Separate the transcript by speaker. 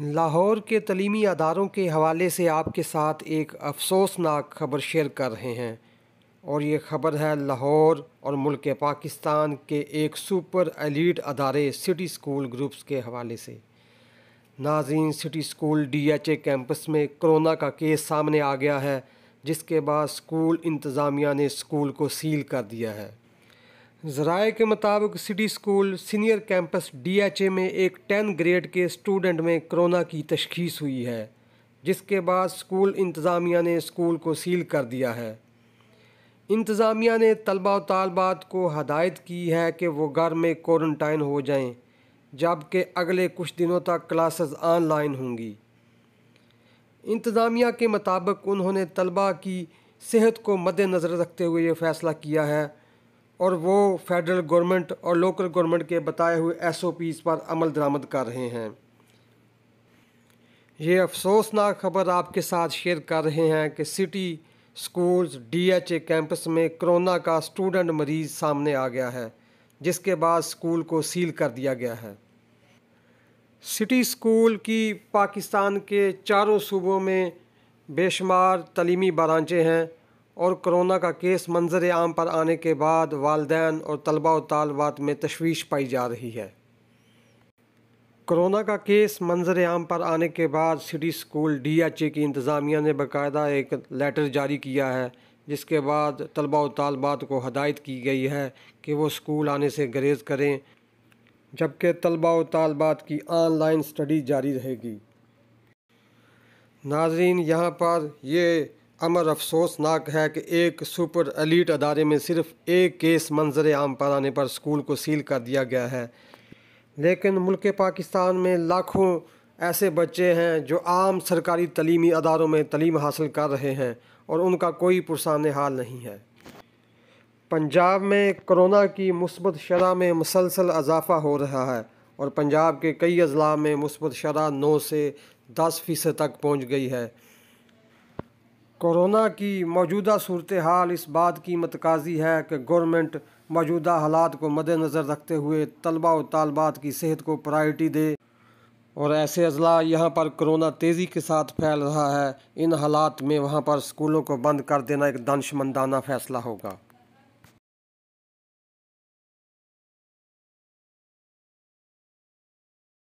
Speaker 1: लाहौर के तलीमी अदारों के हवाले से आपके साथ एक अफसोसनाक खबर शेयर कर रहे हैं और ये ख़बर है लाहौर और मुल्क पाकिस्तान के एक सुपर एलिट अदारे सिटी स्कूल ग्रुप्स के हवाले से नाजीन city school D H A campus में कोरोना का केस सामने आ गया है जिसके बाद स्कूल इंतज़ामिया ने स्कूल को सील कर दिया है जराए के मुताबिक city school senior campus DHA में एक टेन ग्रेड के स्टूडेंट में कोरोना की तशखीस हुई है जिसके बाद स्कूल इंतज़ामिया ने स्कूल को सील कर दिया है इंतज़ामिया ने तलबा तलबात को हदायत की है कि वो घर में क्वारंटाइन हो जाएं, जबकि अगले कुछ दिनों तक क्लासेस ऑनलाइन होंगी इंतज़ामिया के मुताबिक उन्होंने तलबा की सेहत को मद्दनज़र रखते हुए ये फ़ैसला किया है और वो फेडरल गवर्नमेंट और लोकल गवर्नमेंट के बताए हुए एस ओ पीज़ पर अमल दरामद कर रहे हैं ये अफसोसनाक खबर आपके साथ शेयर कर रहे हैं कि सिटी स्कूल्स डीएचए कैंपस में कोरोना का स्टूडेंट मरीज़ सामने आ गया है जिसके बाद स्कूल को सील कर दिया गया है सिटी स्कूल की पाकिस्तान के चारों सूबों में बेशुमार तलीमी बारांचे हैं और कोरोना का केस मंजर आम पर आने के बाद वालदेन और तलबा व तालबात में तशवीश पाई जा रही है कोरोना का केस मंजर आम पर आने के बाद city school D H A की इंतज़ामिया ने बाकायदा एक लेटर जारी किया है जिसके बाद तलबा व तालबात को हदायत की गई है कि वो स्कूल आने से गरेज करें जबकि तलबा व तालबात की ऑनलाइन स्टडी जारी रहेगी नाजरीन यहाँ पर ये अमर अफसोसनाक है कि एक सुपर एलिट अदारे में सिर्फ एक केस मंजर आम पर आने पर स्कूल को सील कर दिया गया है लेकिन मुल्क पाकिस्तान में लाखों ऐसे बच्चे हैं जो आम सरकारी तलीमी अदारों में तलीम हासिल कर रहे हैं और उनका कोई पुरसान हाल नहीं है पंजाब में कोरोना की मुस्बत शरह में मुसलसल इजाफ़ा हो रहा है और पंजाब के कई अजला में मुस्बत शरह नौ से दस फ़ीसद तक पहुँच गई है कोरोना की मौजूदा सूरत हाल इस बात की मतकाजी है कि गवर्नमेंट मौजूदा हालात को मद्नज़र रखते हुए तलबा और तालबात की सेहत को प्रायरिटी दे और ऐसे अजला यहाँ पर कोरोना तेज़ी के साथ फैल रहा है इन हालात में वहाँ पर स्कूलों को बंद कर देना एक दानशमंदाना फ़ैसला होगा